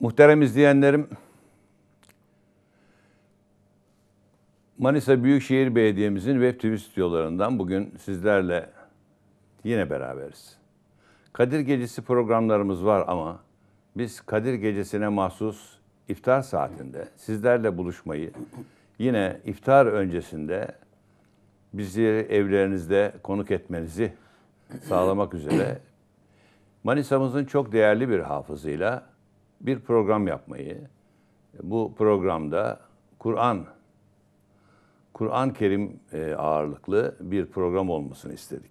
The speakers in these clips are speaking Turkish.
Muhterem izleyenlerim, Manisa Büyükşehir Belediye'mizin web tv stüdyolarından bugün sizlerle yine beraberiz. Kadir Gecesi programlarımız var ama biz Kadir Gecesi'ne mahsus iftar saatinde sizlerle buluşmayı yine iftar öncesinde bizi evlerinizde konuk etmenizi sağlamak üzere Manisa'mızın çok değerli bir hafızıyla bir program yapmayı, bu programda Kur'an, kuran Kerim e, ağırlıklı bir program olmasını istedik.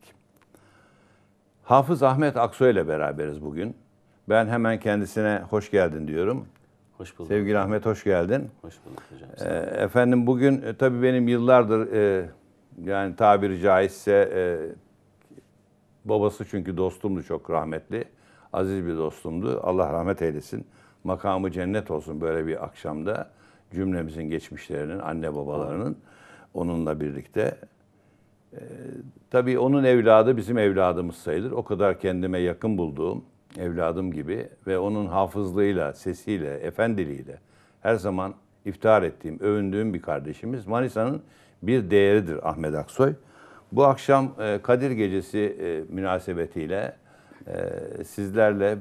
Hafız Ahmet Aksoy ile beraberiz bugün. Ben hemen kendisine hoş geldin diyorum. Hoş bulduk. Sevgili Ahmet hoş geldin. Hoş bulduk hocam. Ee, efendim bugün e, tabii benim yıllardır e, yani tabiri caizse e, babası çünkü dostumdu çok rahmetli. Aziz bir dostumdu. Allah rahmet eylesin. Makamı cennet olsun böyle bir akşamda cümlemizin geçmişlerinin, anne babalarının onunla birlikte. E, tabii onun evladı bizim evladımız sayılır. O kadar kendime yakın bulduğum, evladım gibi ve onun hafızlığıyla, sesiyle, efendiliğiyle her zaman iftihar ettiğim, övündüğüm bir kardeşimiz. Manisa'nın bir değeridir Ahmet Aksoy. Bu akşam e, Kadir Gecesi e, münasebetiyle e, sizlerle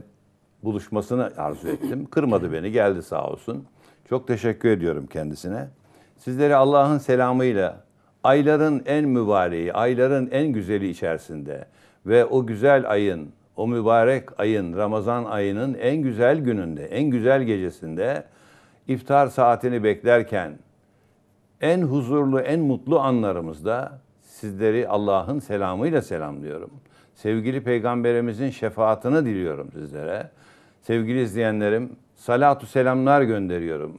buluşmasını arzu ettim. Kırmadı beni, geldi sağ olsun. Çok teşekkür ediyorum kendisine. Sizleri Allah'ın selamıyla ayların en mübareği, ayların en güzeli içerisinde ve o güzel ayın o mübarek ayın, Ramazan ayının en güzel gününde, en güzel gecesinde iftar saatini beklerken en huzurlu, en mutlu anlarımızda sizleri Allah'ın selamıyla selamlıyorum. Sevgili Peygamberimizin şefaatini diliyorum sizlere. Sevgili izleyenlerim, salatu selamlar gönderiyorum.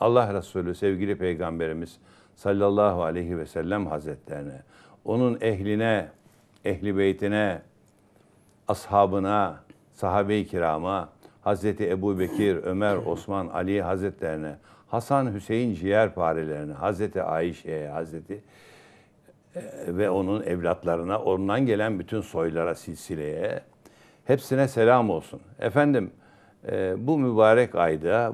Allah Resulü sevgili Peygamberimiz sallallahu aleyhi ve sellem hazretlerine, onun ehline, ehli beytine, ashabına, sahabe-i kirama, Hazreti Ebu Bekir, Ömer, Osman, Ali Hazretlerine, Hasan Hüseyin ciğerparelerine, Hazreti Ayşe'ye, Hazreti e, ve onun evlatlarına, ondan gelen bütün soylara, silsileye hepsine selam olsun. Efendim e, bu mübarek ayda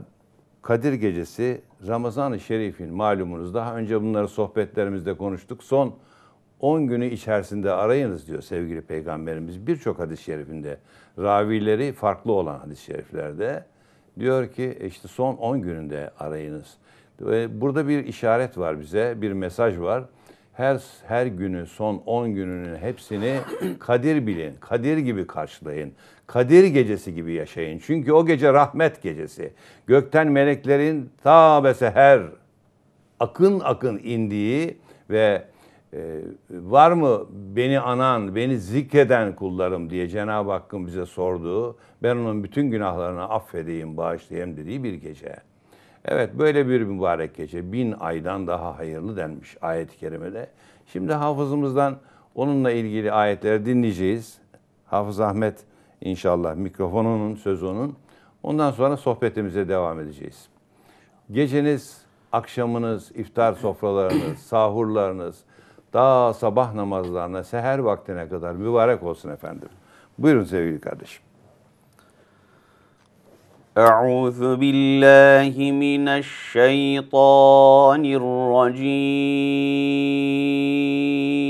Kadir Gecesi Ramazan-ı Şerif'in malumunuz daha önce bunları sohbetlerimizde konuştuk. Son 10 günü içerisinde arayınız diyor sevgili peygamberimiz birçok hadis-i şerifinde. Ravileri farklı olan hadis-i şeriflerde diyor ki e işte son 10 gününde arayınız. Burada bir işaret var bize, bir mesaj var. Her her günü son 10 gününün hepsini Kadir bilin. Kadir gibi karşılayın. Kadir gecesi gibi yaşayın. Çünkü o gece rahmet gecesi. Gökten meleklerin ta ve seher akın akın indiği ve e, var mı beni anan, beni zikreden kullarım diye Cenab-ı Hakk'ın bize sorduğu, ben onun bütün günahlarını affedeyim, bağışlayayım dediği bir gece. Evet böyle bir mübarek gece bin aydan daha hayırlı denmiş ayet-i kerimede. Şimdi hafızımızdan onunla ilgili ayetleri dinleyeceğiz. Hafız Ahmet inşallah mikrofonunun sözü onun. Ondan sonra sohbetimize devam edeceğiz. Geceniz, akşamınız, iftar sofralarınız, sahurlarınız, daha sabah namazlarına, seher vaktine kadar mübarek olsun efendim. Buyurun sevgili kardeşim. أعوذ بالله من الشيطان الرجيم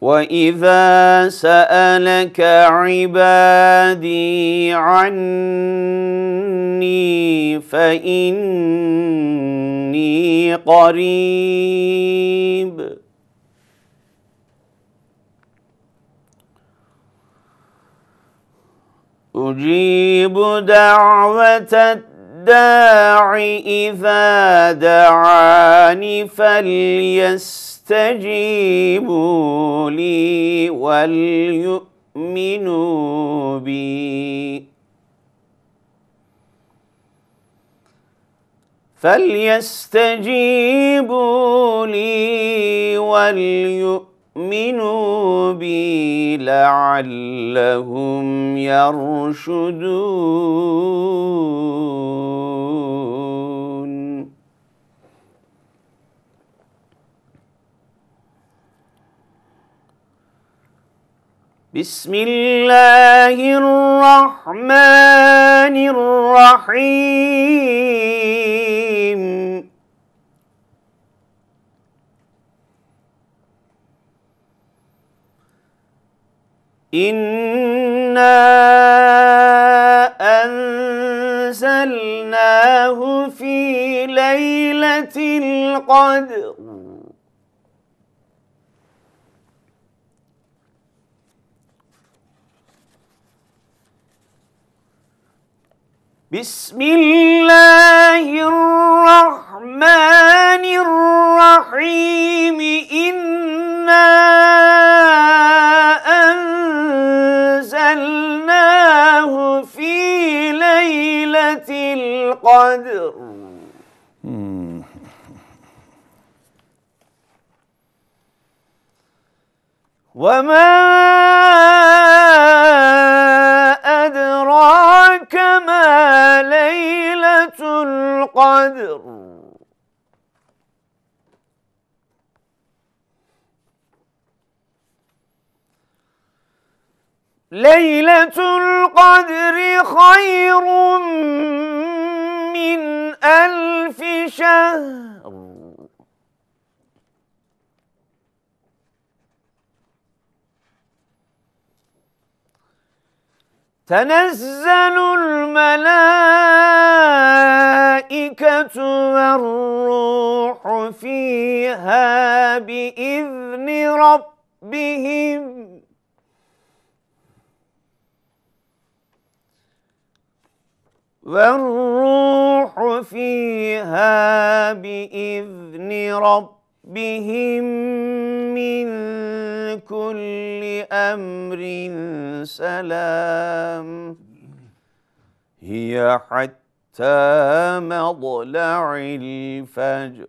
وإذا سألك عبادي عني فإني قريب أجيب دعوة الداع إذا دعاني فليستجيب فاستجيبوا لي وليؤمنوا بي فليستجيبوا لي وليؤمنوا بي لعلهم يرشدون بسم الله الرحمن الرحيم إنا أنزلناه في ليلة القدر بسم الله الرحمن الرحيم إنا أنزلناه في ليلة القدر وما القدر ليلة القدر خير من ألف شهر تنزل الملائكة والروح فيها بإذن ربهم والروح فيها بإذن ربهم من كل أمر سلام هي حتى مطلع الفجر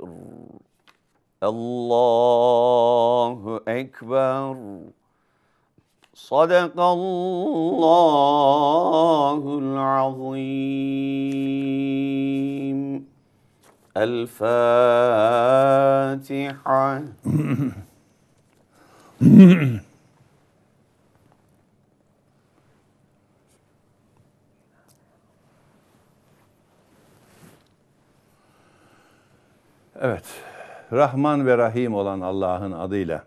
الله أكبر صدق الله العظيم الفاتحة evet. Rahman ve Rahim olan Allah'ın adıyla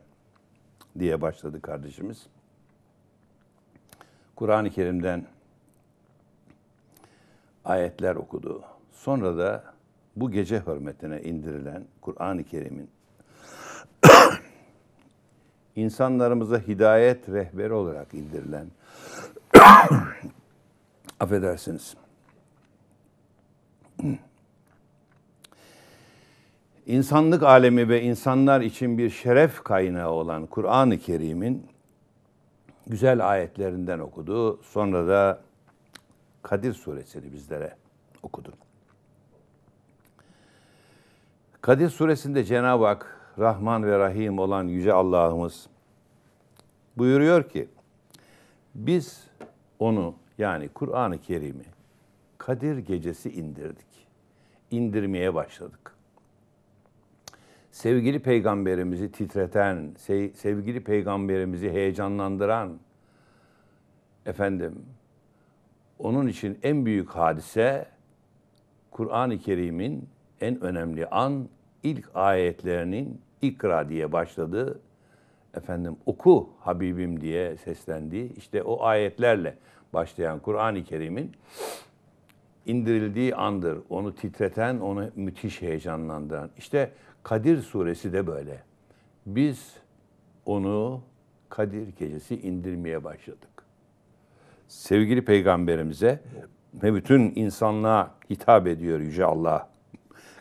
diye başladı kardeşimiz. Kur'an-ı Kerim'den ayetler okudu. Sonra da bu gece hürmetine indirilen Kur'an-ı Kerim'in insanlarımıza hidayet rehberi olarak indirilen affedersiniz. İnsanlık alemi ve insanlar için bir şeref kaynağı olan Kur'an-ı Kerim'in güzel ayetlerinden okudu. Sonra da Kadir suresini bizlere okudu. Kadir suresinde Cenab-ı Hak Rahman ve Rahim olan Yüce Allah'ımız buyuruyor ki, biz onu yani Kur'an-ı Kerim'i Kadir gecesi indirdik. İndirmeye başladık. Sevgili peygamberimizi titreten, sevgili peygamberimizi heyecanlandıran, efendim, onun için en büyük hadise Kur'an-ı Kerim'in en önemli an ilk ayetlerinin ikra diye başladığı efendim oku Habibim diye seslendiği işte o ayetlerle başlayan Kur'an-ı Kerim'in indirildiği andır. Onu titreten, onu müthiş heyecanlandıran. İşte Kadir suresi de böyle. Biz onu Kadir gecesi indirmeye başladık. Sevgili peygamberimize ve bütün insanlığa hitap ediyor Yüce Allah.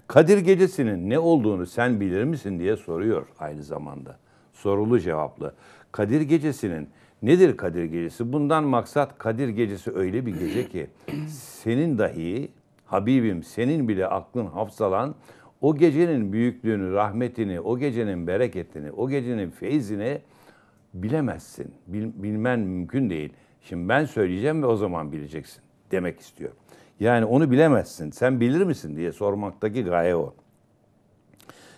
Kadir Gecesi'nin ne olduğunu sen bilir misin diye soruyor aynı zamanda. Sorulu cevaplı. Kadir Gecesi'nin nedir Kadir Gecesi? Bundan maksat Kadir Gecesi öyle bir gece ki senin dahi Habibim senin bile aklın hafsalan o gecenin büyüklüğünü, rahmetini, o gecenin bereketini, o gecenin feyzini bilemezsin. Bil, bilmen mümkün değil. Şimdi ben söyleyeceğim ve o zaman bileceksin demek istiyor. Yani onu bilemezsin. Sen bilir misin diye sormaktaki gaye o.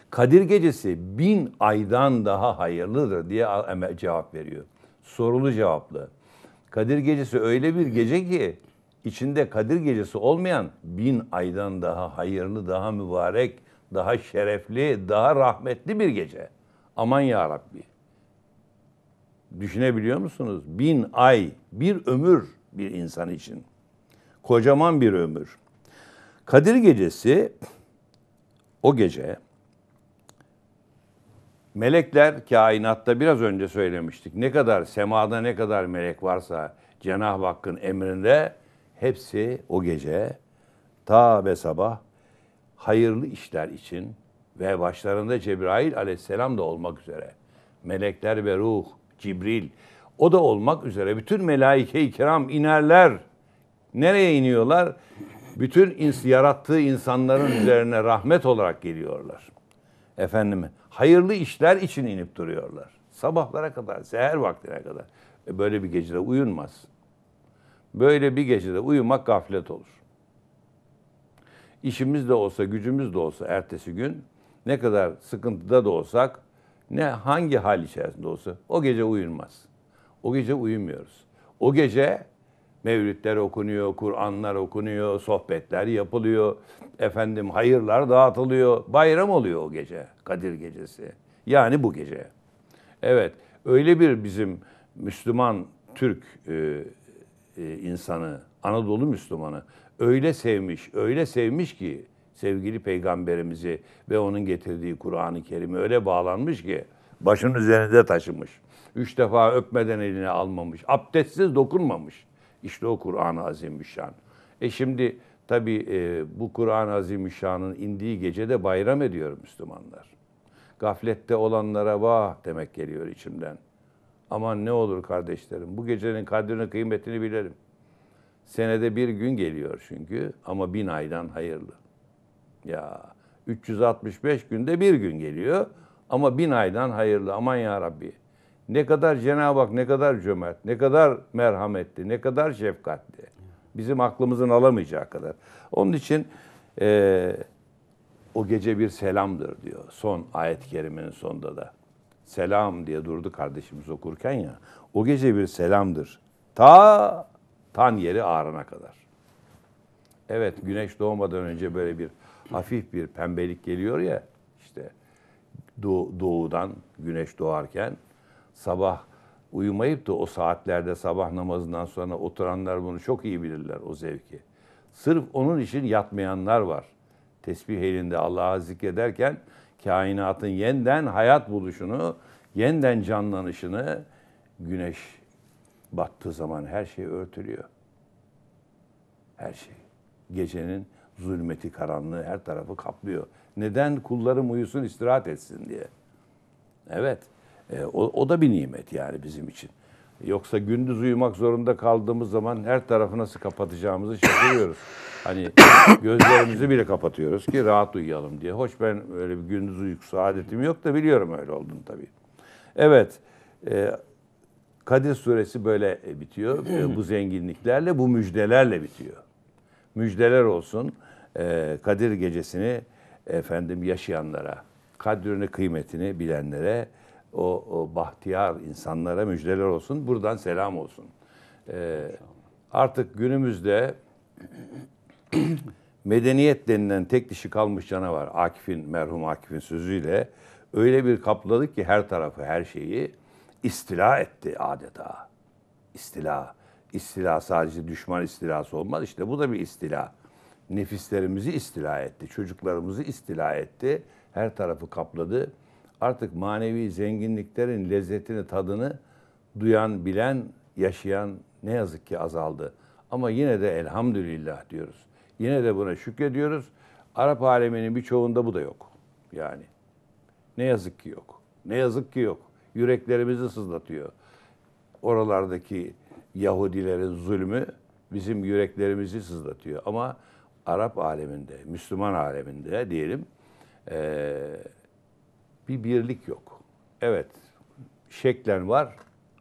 Kadir gecesi bin aydan daha hayırlıdır diye cevap veriyor. Sorulu cevaplı. Kadir gecesi öyle bir gece ki içinde Kadir gecesi olmayan bin aydan daha hayırlı, daha mübarek, daha şerefli, daha rahmetli bir gece. Aman ya Rabbi. Düşünebiliyor musunuz? Bin ay, bir ömür bir insan için. Kocaman bir ömür. Kadir gecesi o gece melekler kainatta biraz önce söylemiştik. Ne kadar semada ne kadar melek varsa Cenab-ı Hakk'ın emrinde hepsi o gece ta ve sabah hayırlı işler için ve başlarında Cebrail aleyhisselam da olmak üzere melekler ve ruh, Cibril o da olmak üzere bütün melaike-i kiram inerler Nereye iniyorlar? Bütün ins yarattığı insanların üzerine rahmet olarak geliyorlar. efendim. hayırlı işler için inip duruyorlar. Sabahlara kadar, seher vaktine kadar. E böyle bir gecede uyunmaz. Böyle bir gecede uyumak gaflet olur. İşimiz de olsa, gücümüz de olsa ertesi gün ne kadar sıkıntıda da olsak, ne hangi hal içerisinde olsa o gece uyunmaz. O gece uyumuyoruz. O gece Mevlütler okunuyor, Kur'anlar okunuyor, sohbetler yapılıyor. Efendim hayırlar dağıtılıyor. Bayram oluyor o gece, Kadir gecesi. Yani bu gece. Evet, öyle bir bizim Müslüman Türk e, e, insanı, Anadolu Müslümanı öyle sevmiş, öyle sevmiş ki sevgili peygamberimizi ve onun getirdiği Kur'an-ı Kerim'i öyle bağlanmış ki başının üzerinde taşımış. Üç defa öpmeden eline almamış, abdestsiz dokunmamış. İşte o Kur'an-ı Azimüşşan. E şimdi tabii e, bu Kur'an-ı Azimüşşan'ın indiği gecede bayram ediyor Müslümanlar. Gaflette olanlara vah demek geliyor içimden. Aman ne olur kardeşlerim bu gecenin kadrini kıymetini bilelim. Senede bir gün geliyor çünkü ama bin aydan hayırlı. Ya 365 günde bir gün geliyor ama bin aydan hayırlı. Aman ya Rabbi. Ne kadar Cenab-ı Hak ne kadar cömert, ne kadar merhametli, ne kadar şefkatli. Bizim aklımızın alamayacağı kadar. Onun için e, o gece bir selamdır diyor son ayet-i kerimenin sonunda da. Selam diye durdu kardeşimiz okurken ya. O gece bir selamdır. Ta tan yeri ağrına kadar. Evet güneş doğmadan önce böyle bir hafif bir pembelik geliyor ya işte doğudan güneş doğarken sabah uyumayıp da o saatlerde sabah namazından sonra oturanlar bunu çok iyi bilirler o zevki. Sırf onun için yatmayanlar var. Tesbih elinde Allah'a zikrederken kainatın yeniden hayat buluşunu, yeniden canlanışını güneş battığı zaman her şey örtülüyor. Her şey. Gecenin zulmeti, karanlığı her tarafı kaplıyor. Neden kullarım uyusun, istirahat etsin diye. Evet. E, o, o da bir nimet yani bizim için. Yoksa gündüz uyumak zorunda kaldığımız zaman her tarafı nasıl kapatacağımızı şaşırıyoruz. Hani gözlerimizi bile kapatıyoruz ki rahat uyuyalım diye. Hoş ben öyle bir gündüz uykusu adetim yok da biliyorum öyle olduğunu tabii. Evet, e, Kadir suresi böyle e, bitiyor. E, bu zenginliklerle, bu müjdelerle bitiyor. Müjdeler olsun e, Kadir gecesini efendim yaşayanlara, kadrini kıymetini bilenlere, o, o bahtiyar insanlara müjdeler olsun. Buradan selam olsun. Ee, artık günümüzde medeniyet denilen tek dişi kalmış canavar Akif'in, merhum Akif'in sözüyle öyle bir kapladı ki her tarafı, her şeyi istila etti adeta. İstila. İstila sadece düşman istilası olmaz. İşte bu da bir istila. Nefislerimizi istila etti. Çocuklarımızı istila etti. Her tarafı kapladı artık manevi zenginliklerin lezzetini, tadını duyan, bilen, yaşayan ne yazık ki azaldı. Ama yine de elhamdülillah diyoruz. Yine de buna şükrediyoruz. Arap aleminin birçoğunda bu da yok. Yani ne yazık ki yok. Ne yazık ki yok. Yüreklerimizi sızlatıyor. Oralardaki Yahudilerin zulmü bizim yüreklerimizi sızlatıyor. Ama Arap aleminde, Müslüman aleminde diyelim, ee, bir birlik yok. Evet, şeklen var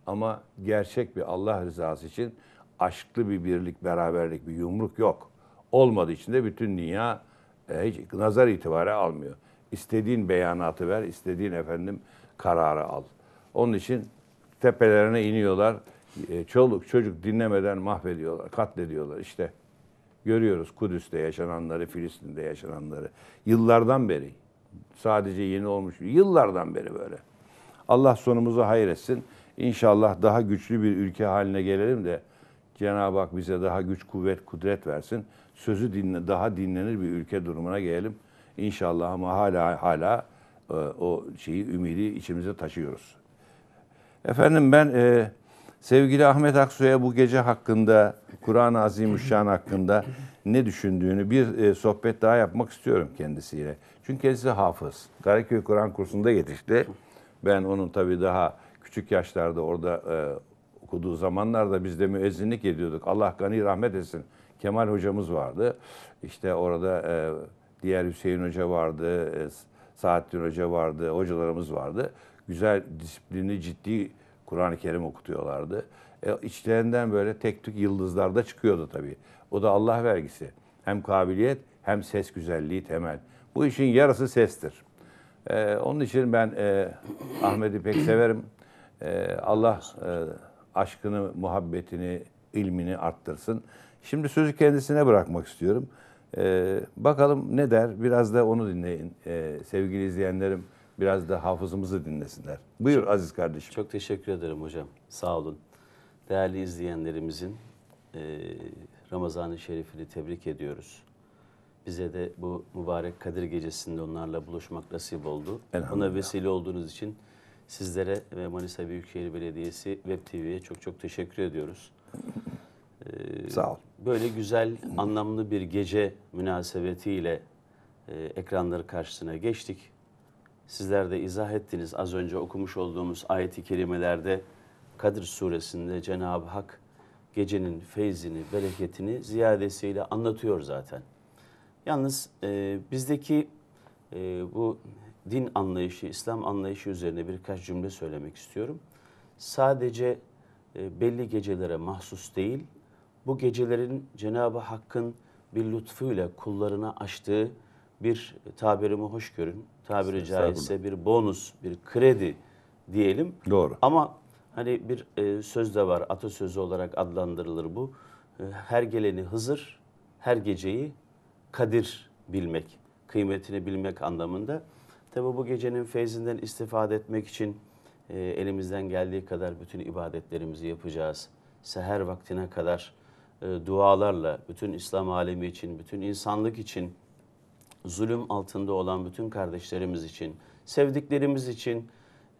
ama gerçek bir Allah rızası için aşklı bir birlik, beraberlik, bir yumruk yok. Olmadığı için de bütün dünya e, hiç nazar itibarı almıyor. İstediğin beyanatı ver, istediğin efendim kararı al. Onun için tepelerine iniyorlar. E, çoluk çocuk dinlemeden mahvediyorlar, katlediyorlar İşte Görüyoruz Kudüs'te yaşananları, Filistin'de yaşananları. Yıllardan beri Sadece yeni olmuş. Yıllardan beri böyle. Allah sonumuzu hayır etsin. İnşallah daha güçlü bir ülke haline gelelim de Cenab-ı Hak bize daha güç, kuvvet, kudret versin. Sözü dinle, daha dinlenir bir ülke durumuna gelelim. İnşallah ama hala hala e, o şeyi ümidi içimize taşıyoruz. Efendim ben e, sevgili Ahmet Aksu'ya bu gece hakkında, Kur'an-ı Azimüşşan hakkında ne düşündüğünü bir e, sohbet daha yapmak istiyorum kendisiyle. Çünkü kendisi hafız. Karaköy Kur'an kursunda yetişti. Ben onun tabii daha küçük yaşlarda orada e, okuduğu zamanlarda biz de müezzinlik ediyorduk. Allah gani rahmet etsin. Kemal hocamız vardı. İşte orada e, diğer Hüseyin hoca vardı. E, Saattin hoca vardı. Hocalarımız vardı. Güzel disiplinli ciddi Kur'an-ı Kerim okutuyorlardı. E, içlerinden böyle tek tük yıldızlar da çıkıyordu tabii. O da Allah vergisi. Hem kabiliyet hem ses güzelliği temel. Bu işin yarısı sestir. Ee, onun için ben e, Ahmet'i pek severim. E, Allah e, aşkını, muhabbetini, ilmini arttırsın. Şimdi sözü kendisine bırakmak istiyorum. E, bakalım ne der? Biraz da onu dinleyin. E, sevgili izleyenlerim biraz da hafızımızı dinlesinler. Buyur Aziz kardeşim. Çok teşekkür ederim hocam. Sağ olun. Değerli izleyenlerimizin e, Ramazan-ı Şerif'ini tebrik ediyoruz. Bize de bu mübarek Kadir Gecesi'nde onlarla buluşmak nasip oldu. Ona vesile olduğunuz için sizlere ve Manisa Büyükşehir Belediyesi Web TV'ye çok çok teşekkür ediyoruz. Ee, Sağ ol. Böyle güzel, anlamlı bir gece münasebetiyle e, ekranları karşısına geçtik. Sizler de izah ettiniz az önce okumuş olduğumuz ayeti kerimelerde Kadir suresinde Cenab-ı Hak gecenin feyzini, bereketini ziyadesiyle anlatıyor zaten. Yalnız e, bizdeki e, bu din anlayışı, İslam anlayışı üzerine birkaç cümle söylemek istiyorum. Sadece e, belli gecelere mahsus değil, bu gecelerin Cenab-ı Hakk'ın bir lütfuyla kullarına açtığı bir tabirimi hoş görün. Tabiri caizse bir bonus, bir kredi diyelim. Doğru. Ama hani bir e, söz de var, atasözü olarak adlandırılır bu. E, her geleni Hızır, her geceyi kadir bilmek, kıymetini bilmek anlamında. Tabi bu gecenin feyzinden istifade etmek için e, elimizden geldiği kadar bütün ibadetlerimizi yapacağız. Seher vaktine kadar e, dualarla bütün İslam alemi için, bütün insanlık için, zulüm altında olan bütün kardeşlerimiz için, sevdiklerimiz için,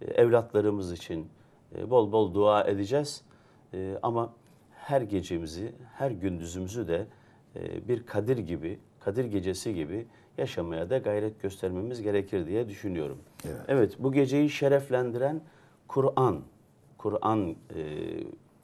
e, evlatlarımız için e, bol bol dua edeceğiz. E, ama her gecemizi, her gündüzümüzü de e, bir kadir gibi Kadir Gecesi gibi yaşamaya da gayret göstermemiz gerekir diye düşünüyorum. Evet, evet bu geceyi şereflendiren Kur'an. Kur'an e,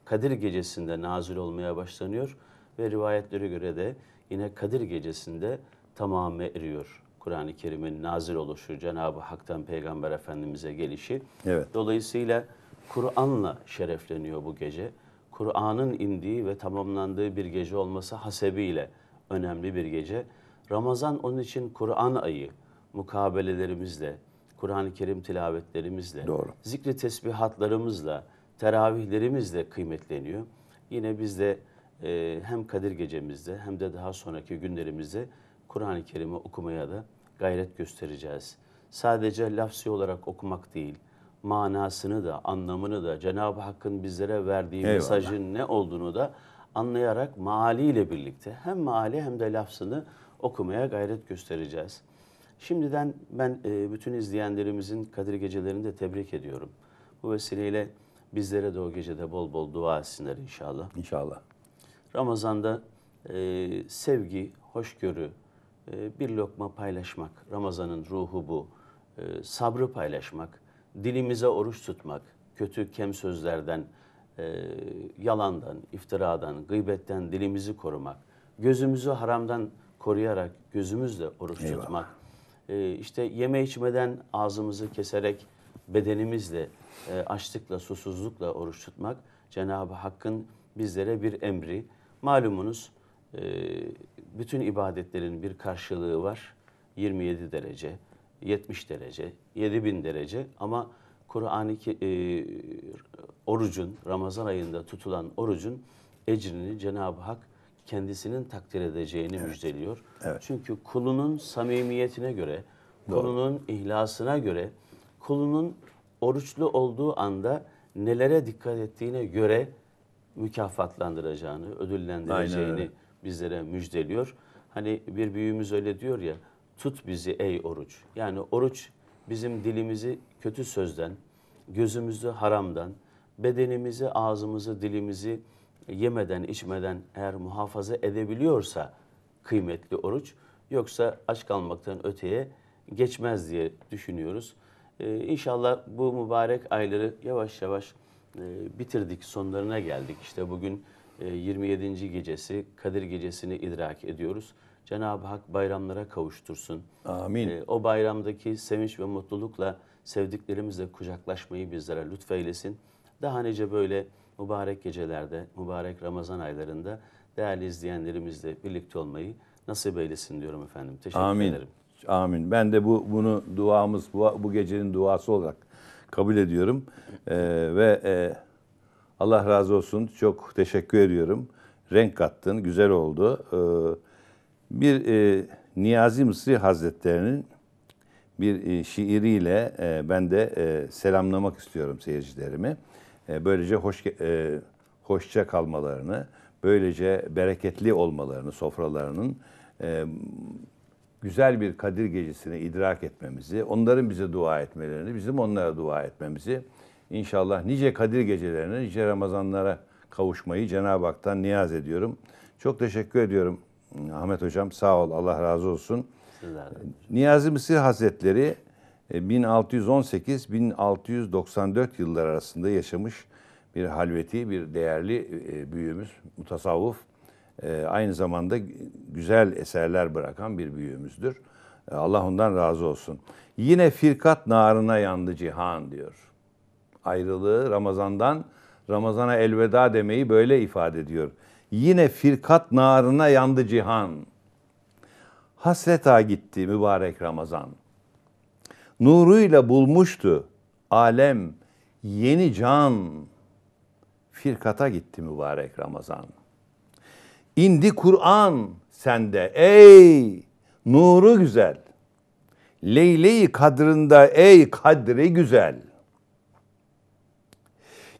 Kadir Gecesi'nde nazil olmaya başlanıyor ve rivayetlere göre de yine Kadir Gecesi'nde tamamı eriyor. Kur'an-ı Kerim'in nazil oluşu, Cenab-ı Hak'tan Peygamber Efendimiz'e gelişi. Evet. Dolayısıyla Kur'an'la şerefleniyor bu gece. Kur'an'ın indiği ve tamamlandığı bir gece olması hasebiyle önemli bir gece. Ramazan onun için Kur'an ayı mukabelelerimizle, Kur'an-ı Kerim tilavetlerimizle, Doğru. zikri tesbihatlarımızla, teravihlerimizle kıymetleniyor. Yine biz de e, hem Kadir gecemizde hem de daha sonraki günlerimizde Kur'an-ı Kerim'i okumaya da gayret göstereceğiz. Sadece lafsi olarak okumak değil, manasını da, anlamını da, Cenab-ı Hakk'ın bizlere verdiği Eyvallah. mesajın ne olduğunu da anlayarak maliyle birlikte hem mali hem de lafzını okumaya gayret göstereceğiz. Şimdiden ben e, bütün izleyenlerimizin Kadir Gecelerini de tebrik ediyorum. Bu vesileyle bizlere de o gecede bol bol dua etsinler inşallah. İnşallah. Ramazan'da e, sevgi, hoşgörü, e, bir lokma paylaşmak, Ramazan'ın ruhu bu. E, sabrı paylaşmak, dilimize oruç tutmak, kötü kem sözlerden, e, yalandan, iftiradan, gıybetten dilimizi korumak, gözümüzü haramdan koruyarak gözümüzle oruç Eyvallah. tutmak, e, işte yeme içmeden ağzımızı keserek bedenimizle, e, açlıkla, susuzlukla oruç tutmak Cenab-ı Hakk'ın bizlere bir emri. Malumunuz e, bütün ibadetlerin bir karşılığı var. 27 derece, 70 derece, 7000 derece ama Kur'an-ı e, orucun, Ramazan ayında tutulan orucun ecrini Cenab-ı Hak kendisinin takdir edeceğini evet. müjdeliyor. Evet. Çünkü kulunun samimiyetine göre, Doğru. kulunun ihlasına göre, kulunun oruçlu olduğu anda nelere dikkat ettiğine göre mükafatlandıracağını, ödüllendireceğini bizlere müjdeliyor. Hani bir büyüğümüz öyle diyor ya, tut bizi ey oruç. Yani oruç bizim dilimizi kötü sözden, gözümüzü haramdan, bedenimizi, ağzımızı, dilimizi yemeden, içmeden eğer muhafaza edebiliyorsa kıymetli oruç, yoksa aç kalmaktan öteye geçmez diye düşünüyoruz. Ee, inşallah bu mübarek ayları yavaş yavaş e, bitirdik, sonlarına geldik. İşte bugün e, 27. gecesi, Kadir gecesini idrak ediyoruz. Cenab-ı Hak bayramlara kavuştursun. Amin. E, o bayramdaki sevinç ve mutlulukla sevdiklerimizle kucaklaşmayı bizlere lütfeylesin. Daha nice böyle mübarek gecelerde, mübarek Ramazan aylarında değerli izleyenlerimizle birlikte olmayı nasip eylesin diyorum efendim. Teşekkür Amin. ederim. Amin. Ben de bu bunu duamız bu, bu gecenin duası olarak kabul ediyorum. Ee, ve e, Allah razı olsun. Çok teşekkür ediyorum. Renk kattın. Güzel oldu. Ee, bir e, Niyazi Mısri Hazretleri'nin bir e, şiiriyle e, ben de e, selamlamak istiyorum seyircilerimi. E, böylece hoş e, hoşça kalmalarını, böylece bereketli olmalarını, sofralarının e, güzel bir Kadir gecesini idrak etmemizi, onların bize dua etmelerini, bizim onlara dua etmemizi, inşallah nice Kadir gecelerine, nice Ramazanlara kavuşmayı Cenab-ı Hak'tan niyaz ediyorum. Çok teşekkür ediyorum Ahmet Hocam sağ ol Allah razı olsun. Niyazi Mısır Hazretleri 1618-1694 e, yıllar arasında yaşamış bir halveti, bir değerli e, büyüğümüz, mutasavvuf. E, aynı zamanda güzel eserler bırakan bir büyüğümüzdür. Allah ondan razı olsun. Yine firkat narına yandı cihan diyor. Ayrılığı Ramazan'dan Ramazan'a elveda demeyi böyle ifade ediyor. Yine firkat narına yandı cihan. Hasreta gitti mübarek Ramazan. Nuruyla bulmuştu alem yeni can. Firkata gitti mübarek Ramazan. İndi Kur'an sende ey nuru güzel. Leyleyi i kadrında ey kadri güzel.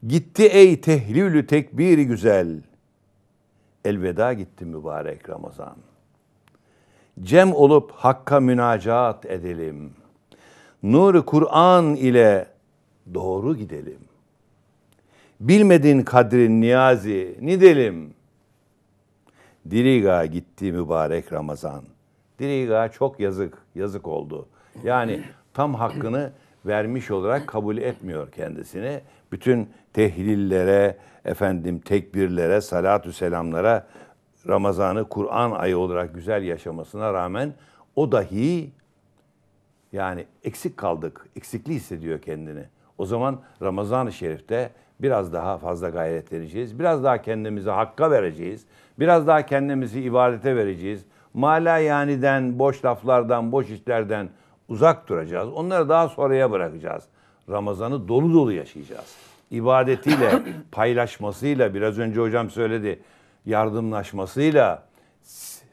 Gitti ey tehlülü tekbiri güzel elveda gitti mübarek Ramazan. Cem olup Hakk'a münacat edelim. Nur-u Kur'an ile doğru gidelim. Bilmedin kadrin niyazi nidelim. Diriga gitti mübarek Ramazan. Diriga çok yazık, yazık oldu. Yani tam hakkını vermiş olarak kabul etmiyor kendisini. Bütün tehlillere, efendim tekbirlere, salatü selamlara Ramazan'ı Kur'an ayı olarak güzel yaşamasına rağmen o dahi yani eksik kaldık, eksikli hissediyor kendini. O zaman Ramazan-ı Şerif'te biraz daha fazla gayret vereceğiz. Biraz daha kendimizi hakka vereceğiz. Biraz daha kendimizi ibadete vereceğiz. Mala yaniden, boş laflardan, boş işlerden uzak duracağız. Onları daha sonraya bırakacağız. Ramazan'ı dolu dolu yaşayacağız ibadetiyle, paylaşmasıyla, biraz önce hocam söyledi, yardımlaşmasıyla,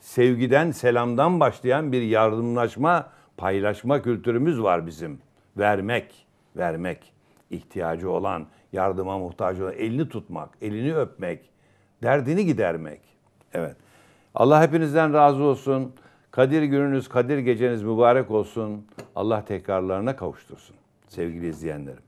sevgiden, selamdan başlayan bir yardımlaşma, paylaşma kültürümüz var bizim. Vermek, vermek, ihtiyacı olan, yardıma muhtaç olan, elini tutmak, elini öpmek, derdini gidermek. Evet. Allah hepinizden razı olsun. Kadir gününüz, Kadir geceniz mübarek olsun. Allah tekrarlarına kavuştursun sevgili izleyenlerim.